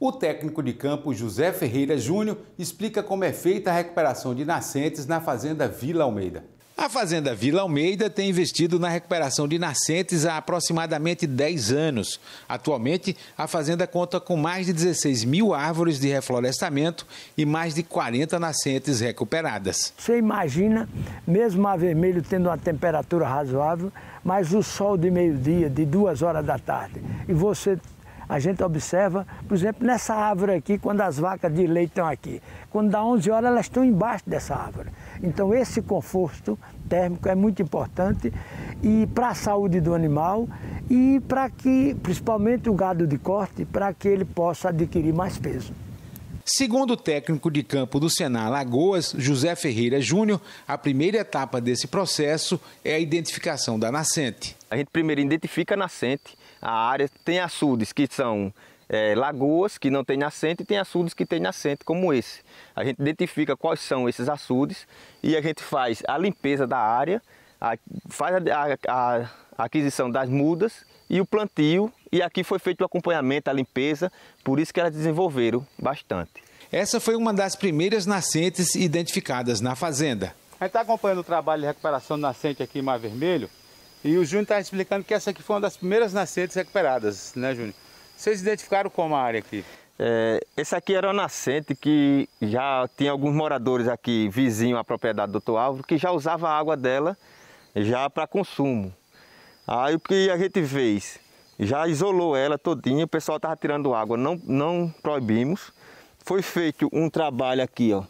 O técnico de campo José Ferreira Júnior explica como é feita a recuperação de nascentes na fazenda Vila Almeida. A Fazenda Vila Almeida tem investido na recuperação de nascentes há aproximadamente 10 anos. Atualmente, a fazenda conta com mais de 16 mil árvores de reflorestamento e mais de 40 nascentes recuperadas. Você imagina, mesmo a vermelho tendo uma temperatura razoável, mas o sol de meio-dia, de duas horas da tarde, e você a gente observa, por exemplo, nessa árvore aqui, quando as vacas de leite estão aqui. Quando dá 11 horas, elas estão embaixo dessa árvore. Então, esse conforto térmico é muito importante e para a saúde do animal e para que, principalmente o gado de corte, para que ele possa adquirir mais peso. Segundo o técnico de campo do Senar Lagoas, José Ferreira Júnior, a primeira etapa desse processo é a identificação da nascente. A gente primeiro identifica a nascente, a área tem açudes que são é, lagoas que não tem nascente e tem açudes que tem nascente, como esse. A gente identifica quais são esses açudes e a gente faz a limpeza da área, a, faz a, a, a aquisição das mudas e o plantio. E aqui foi feito o acompanhamento, a limpeza, por isso que elas desenvolveram bastante. Essa foi uma das primeiras nascentes identificadas na fazenda. A gente está acompanhando o trabalho de recuperação do nascente aqui em Mar Vermelho e o Júnior está explicando que essa aqui foi uma das primeiras nascentes recuperadas, né, Júnior? Vocês identificaram como a área aqui? É, aqui era uma nascente que já tinha alguns moradores aqui vizinho à propriedade do Dr. Álvaro que já usava a água dela já para consumo. Aí o que a gente fez? Já isolou ela todinha, o pessoal estava tirando água, não, não proibimos. Foi feito um trabalho aqui ó,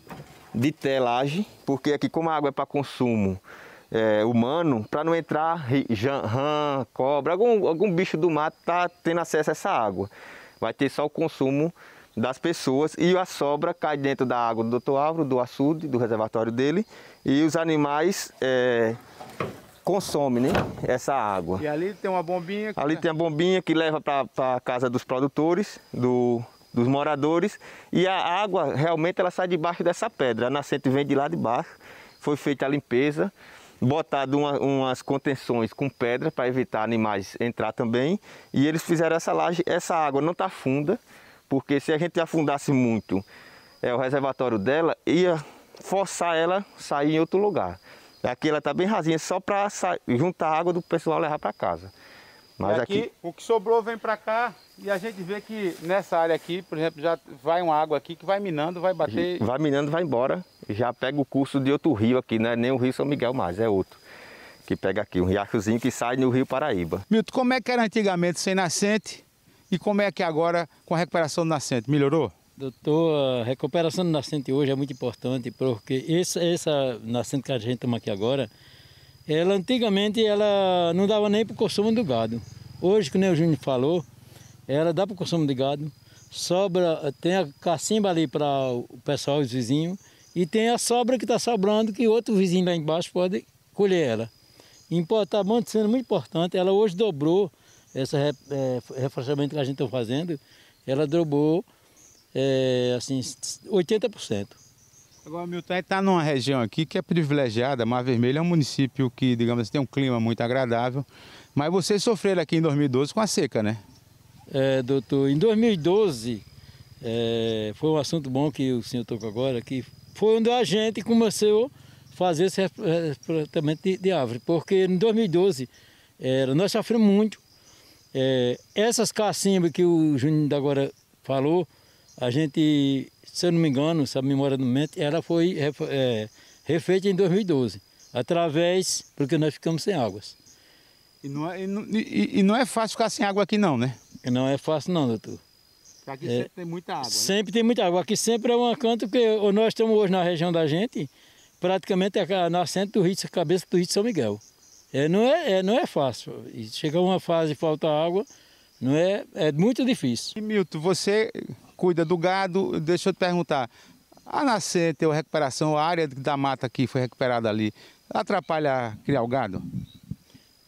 de telagem, porque aqui como a água é para consumo é, humano, para não entrar rã, cobra, algum, algum bicho do mato está tendo acesso a essa água. Vai ter só o consumo das pessoas e a sobra cai dentro da água do Dr. Álvaro, do açude, do reservatório dele, e os animais é, consome né, essa água. E ali tem uma bombinha? Que... Ali né? tem a bombinha que leva para a casa dos produtores, do, dos moradores. E a água realmente ela sai debaixo dessa pedra. A nascente vem de lá de baixo. Foi feita a limpeza, botado uma, umas contenções com pedra para evitar animais entrar também. E eles fizeram essa laje. Essa água não está funda, porque se a gente afundasse muito é, o reservatório dela, ia forçar ela a sair em outro lugar. Aqui ela está bem rasinha, só para juntar a água do pessoal levar para casa. Mas aqui, aqui, o que sobrou vem para cá e a gente vê que nessa área aqui, por exemplo, já vai uma água aqui que vai minando, vai bater... Vai minando, vai embora. Já pega o curso de outro rio aqui, não é nem o Rio São Miguel mais, é outro. Que pega aqui, um riachozinho que sai no Rio Paraíba. Milton, como é que era antigamente sem nascente e como é que é agora com a recuperação do nascente? Melhorou? Doutor, a recuperação do nascente hoje é muito importante, porque essa, essa nascente que a gente toma aqui agora, ela antigamente ela não dava nem para o consumo do gado. Hoje, como o Júnior falou, ela dá para o consumo de gado, sobra, tem a cacimba ali para o pessoal, os vizinhos, e tem a sobra que está sobrando, que outro vizinho lá embaixo pode colher ela. Importar então, tá tá sendo muito importante, ela hoje dobrou esse é, eh, reforçamento que a gente está fazendo, ela dobrou é, assim, 80%. Agora, Milton, está numa região aqui que é privilegiada. Mar Vermelho é um município que, digamos assim, tem um clima muito agradável. Mas vocês sofreram aqui em 2012 com a seca, né? É, doutor, em 2012 é, foi um assunto bom que o senhor tocou agora, que foi onde a gente começou a fazer esse tratamento é, de, de árvore, porque em 2012 era, nós sofremos muito. É, essas cacimbas que o Juninho agora falou, a gente, se eu não me engano, se a memória não mente, ela foi é, é refeita em 2012, através, porque nós ficamos sem águas. E não, é, e, não, e, e não é fácil ficar sem água aqui não, né? Não é fácil não, doutor. Aqui é, sempre tem muita água. Né? Sempre tem muita água. Aqui sempre é um canto, que nós estamos hoje na região da gente, praticamente é a nascente do rio, cabeça do rio de São Miguel. É, não, é, é não é fácil. Chega uma fase e falta água, não é, é muito difícil. E Milton, você cuida do gado. Deixa eu te perguntar, a nascente ou recuperação, a área da mata que foi recuperada ali, atrapalha criar o gado?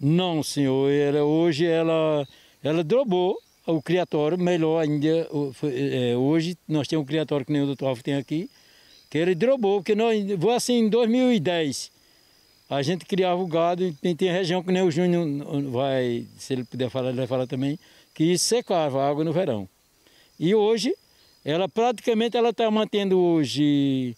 Não, senhor. Ela, hoje ela, ela drobou o criatório, melhor ainda. É, hoje nós temos um criatório que nem o doutor Alves tem aqui, que ele drobou, porque nós, vou assim, em 2010, a gente criava o gado e tem, tem região que nem o Júnior vai, se ele puder falar, ele vai falar também, que secava a água no verão. E hoje, ela praticamente ela está mantendo hoje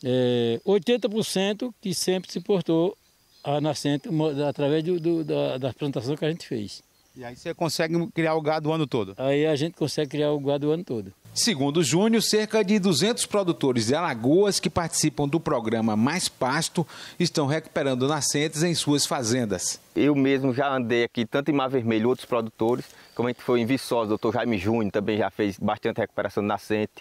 é, 80% que sempre se portou a nascente através do, do, da, da plantação que a gente fez. E aí você consegue criar o gado o ano todo? Aí a gente consegue criar o gado o ano todo. Segundo Júnior, cerca de 200 produtores de Alagoas que participam do programa Mais Pasto estão recuperando nascentes em suas fazendas. Eu mesmo já andei aqui, tanto em Mar Vermelho, outros produtores, como a gente foi em Viçosa, o doutor Jaime Júnior também já fez bastante recuperação de nascente.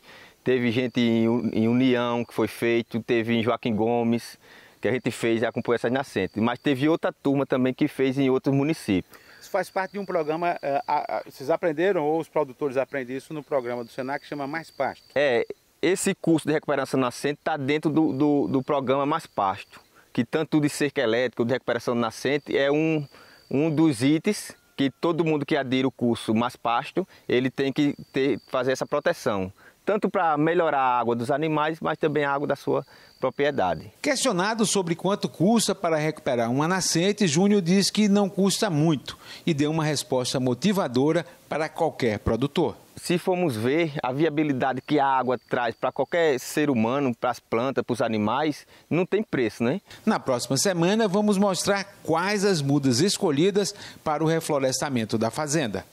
Teve gente em União que foi feito, teve em Joaquim Gomes, que a gente fez e acompanhou essas nascentes. Mas teve outra turma também que fez em outros municípios. Isso faz parte de um programa, uh, uh, vocês aprenderam ou os produtores aprendem isso no programa do Senac que chama Mais Pasto? É, esse curso de recuperação nascente está dentro do, do, do, programa Mais Pasto, que tanto de cerca elétrica, de recuperação nascente, é um, um dos itens que todo mundo que adira o curso mais Pasto, ele tem que ter, fazer essa proteção, tanto para melhorar a água dos animais, mas também a água da sua propriedade. Questionado sobre quanto custa para recuperar uma nascente, Júnior diz que não custa muito e deu uma resposta motivadora para qualquer produtor se formos ver a viabilidade que a água traz para qualquer ser humano, para as plantas, para os animais, não tem preço, né? Na próxima semana vamos mostrar quais as mudas escolhidas para o reflorestamento da fazenda.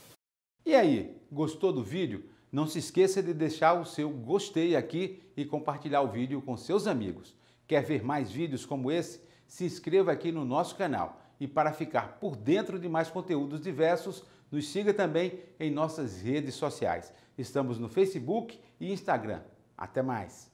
E aí, gostou do vídeo? Não se esqueça de deixar o seu gostei aqui e compartilhar o vídeo com seus amigos. Quer ver mais vídeos como esse? Se inscreva aqui no nosso canal. E para ficar por dentro de mais conteúdos diversos, nos siga também em nossas redes sociais. Estamos no Facebook e Instagram. Até mais!